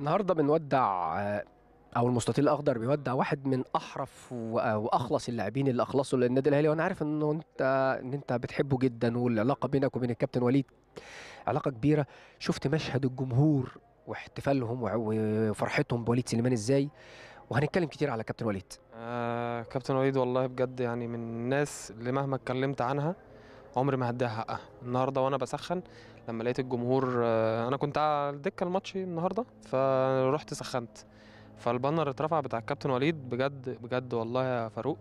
النهارده بنودع آه، او المستطيل الاخضر بيودع واحد من احرف آه، واخلص اللاعبين اللي اخلصوا للنادي الاهلي وانا عارف انه انت ان انت بتحبه جدا والعلاقه بينك وبين الكابتن وليد علاقه كبيره شفت مشهد الجمهور واحتفالهم وفرحتهم بوليد سليمان ازاي وهنتكلم كتير على كابتن وليد آه كابتن وليد والله بجد يعني من الناس اللي مهما اتكلمت عنها عمري ما هديها حقها النهارده وانا بسخن لما لقيت الجمهور آه، انا كنت على الدكه الماتش النهارده فرحت سخنت فالبانر اترفع بتاع الكابتن وليد بجد بجد والله يا فاروق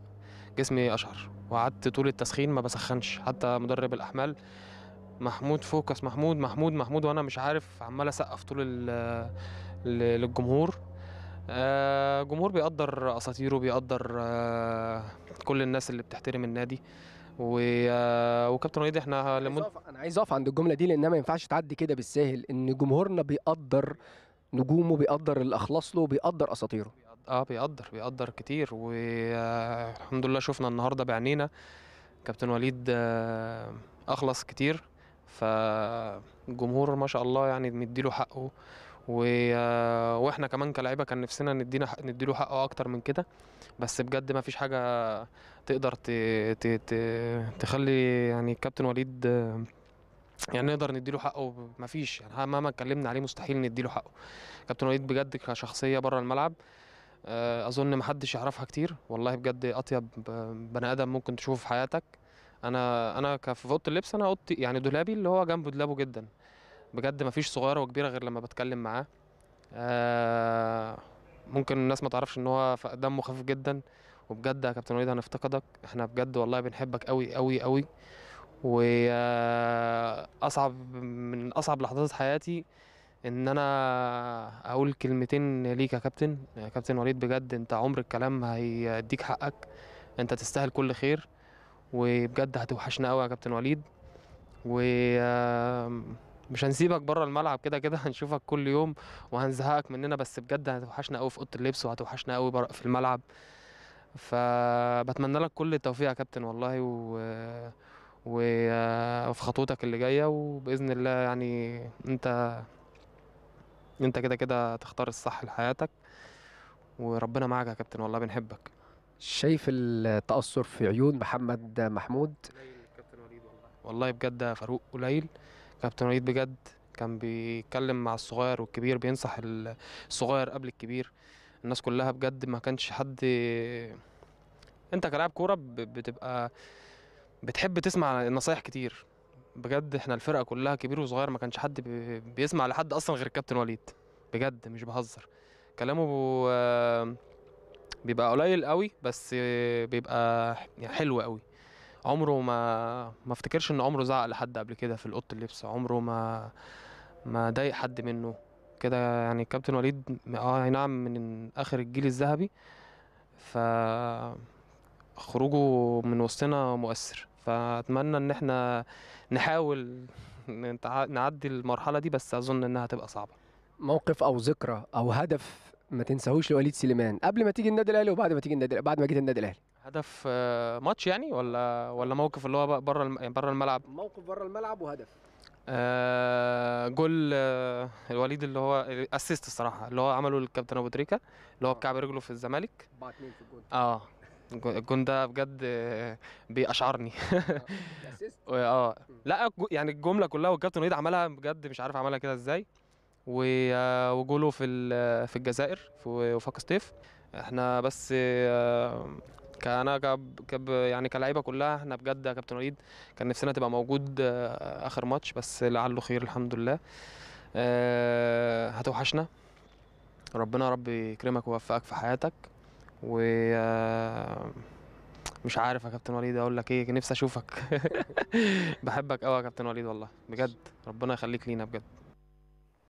جسمي اشعر وقعدت طول التسخين ما بسخنش حتى مدرب الاحمال محمود فوكس محمود محمود محمود وانا مش عارف عمال اسقف طول للجمهور الجمهور آه، بيقدر اساطيره بيقدر آه، كل الناس اللي بتحترم النادي و... وكابتن وليد احنا لمد... انا عايز اقف عند الجمله دي لانها ما ينفعش تعدي كده بالساهل ان جمهورنا بيقدر نجومه بيقدر اللي اخلص له بيقدر اساطيره اه بيقدر بيقدر كتير والحمد لله شفنا النهارده بعنينا كابتن وليد آه، اخلص كتير فالجمهور ما شاء الله يعني مديله حقه و... واحنا كمان كلاعيبه كان نفسنا ندينا نديله حقه اكتر من كده بس بجد ما فيش حاجه تقدر ت... ت... ت... تخلي يعني الكابتن وليد يعني نقدر نديله حقه ما فيش يعني مهما اتكلمنا عليه مستحيل نديله حقه كابتن وليد بجد كشخصيه بره الملعب آه، اظن محدش يعرفها كتير والله بجد اطيب بني ادم ممكن تشوفه في حياتك انا انا في اوضه اللبس انا اوضتي يعني دولابي اللي هو جنبه دولابه جدا بجد مفيش صغيره وكبيره غير لما بتكلم معاه آه، ممكن الناس ما تعرفش ان هو دمه خفيف جدا وبجد يا كابتن وليد هنفتقدك احنا بجد والله بنحبك قوي قوي قوي واصعب آه، من اصعب لحظات حياتي ان انا اقول كلمتين ليك يا كابتن يا كابتن وليد بجد انت عمر الكلام هيديك حقك انت تستاهل كل خير وبجد هتوحشنا قوي يا كابتن وليد و مش هنسيبك بره الملعب كده كده هنشوفك كل يوم وهنزهقك مننا بس بجد هتوحشنا قوي في اوضه اللبس وهتوحشنا قوي في الملعب فبتمنى لك كل التوفيق يا كابتن والله و... وفي خطوتك اللي جايه وباذن الله يعني انت انت كده كده تختار الصح لحياتك وربنا معاك يا كابتن والله بنحبك شايف التاثر في عيون محمد محمود والله بجد يا فاروق قليل كابتن وليد بجد كان بيتكلم مع الصغير والكبير بينصح الصغير قبل الكبير الناس كلها بجد ما كانش حد انت كلاعب كوره بتبقى بتحب تسمع نصايح كتير بجد احنا الفرقه كلها كبير وصغير ما كانش حد بيسمع لحد اصلا غير الكابتن وليد بجد مش بهزر كلامه آه، بيبقى قليل قوي بس بيبقى حلو قوي عمره ما ما افتكرش ان عمره زعق لحد قبل كده في اوضه اللبس عمره ما ما ضايق حد منه كده يعني كابتن وليد اه نعم من اخر الجيل الذهبي ف خروجه من وسطنا مؤثر فاتمنى ان احنا نحاول نعدي المرحله دي بس اظن انها تبقى صعبه موقف او ذكرى او هدف ما تنساهوش لوليد سليمان قبل ما تيجي النادي الاهلي وبعد ما تيجي النادي بعد ما جيت النادي الاهلي هدف آه، ماتش يعني ولا ولا موقف اللي هو بره بره يعني الملعب موقف بره الملعب وهدف آه جول آه الوليد اللي هو اسيست الصراحه اللي هو عمله الكابتن ابو تريكه اللي هو آه. بكعب رجله في الزمالك في الجول اه الجون ده بجد آه، بيقشعرني اه لا يعني الجمله كلها والكابتن وليد عملها بجد مش عارف عملها كده ازاي وجوله في في الجزائر في وفاق سطيف احنا بس كانا كب, كب يعني كلعيبه كلها احنا بجد يا كابتن وليد كان نفسنا تبقى موجود آه، اخر ماتش بس لعله خير الحمد لله آه، هتوحشنا ربنا يا رب يكرمك ويوفقك في حياتك و آه، مش عارف يا كابتن وليد اقول لك ايه نفسي اشوفك بحبك قوي يا كابتن وليد والله بجد ربنا يخليك لينا بجد